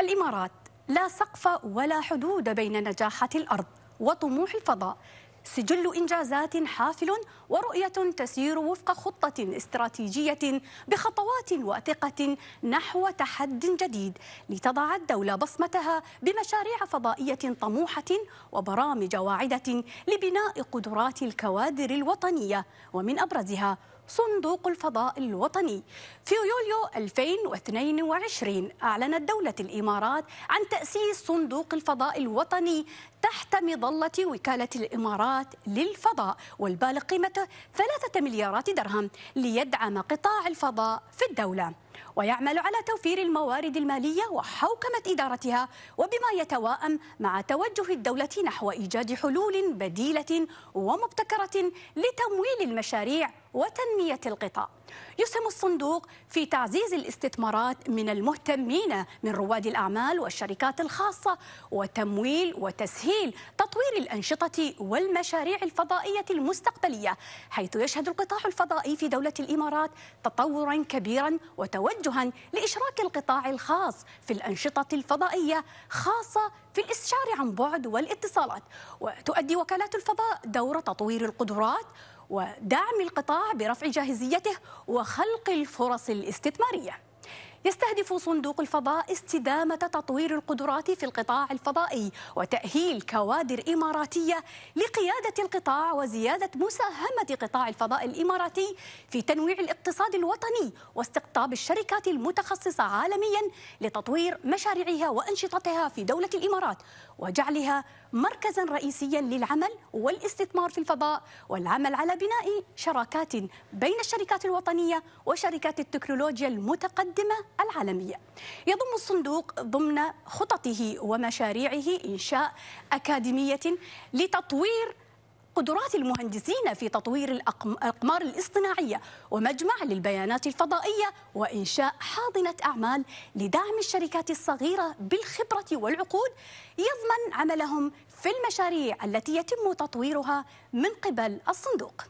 الإمارات لا سقف ولا حدود بين نجاحات الأرض وطموح الفضاء سجل إنجازات حافل ورؤية تسير وفق خطة استراتيجية بخطوات واثقة نحو تحد جديد لتضع الدولة بصمتها بمشاريع فضائية طموحة وبرامج واعدة لبناء قدرات الكوادر الوطنية ومن أبرزها صندوق الفضاء الوطني في يوليو 2022 أعلنت دولة الإمارات عن تأسيس صندوق الفضاء الوطني تحت مظلة وكالة الإمارات للفضاء والبالغ قيمته 3 مليارات درهم ليدعم قطاع الفضاء في الدولة ويعمل على توفير الموارد المالية وحوكمة إدارتها وبما يتواءم مع توجه الدولة نحو إيجاد حلول بديلة ومبتكرة لتمويل المشاريع وتنمية القطاع يسهم الصندوق في تعزيز الاستثمارات من المهتمين من رواد الأعمال والشركات الخاصة وتمويل وتسهيل تطوير الأنشطة والمشاريع الفضائية المستقبلية حيث يشهد القطاع الفضائي في دولة الإمارات تطورا كبيرا وتوجها لإشراك القطاع الخاص في الأنشطة الفضائية خاصة في الاستشار عن بعد والاتصالات وتؤدي وكالات الفضاء دور تطوير القدرات ودعم القطاع برفع جاهزيته وخلق الفرص الاستثماريه يستهدف صندوق الفضاء استدامة تطوير القدرات في القطاع الفضائي وتأهيل كوادر إماراتية لقيادة القطاع وزيادة مساهمة قطاع الفضاء الإماراتي في تنويع الاقتصاد الوطني واستقطاب الشركات المتخصصة عالميا لتطوير مشاريعها وأنشطتها في دولة الإمارات وجعلها مركزا رئيسيا للعمل والاستثمار في الفضاء والعمل على بناء شراكات بين الشركات الوطنية وشركات التكنولوجيا المتقدمة العالمية يضم الصندوق ضمن خططه ومشاريعه إنشاء أكاديمية لتطوير قدرات المهندسين في تطوير الأقمار الاصطناعية ومجمع للبيانات الفضائية وإنشاء حاضنة أعمال لدعم الشركات الصغيرة بالخبرة والعقود يضمن عملهم في المشاريع التي يتم تطويرها من قبل الصندوق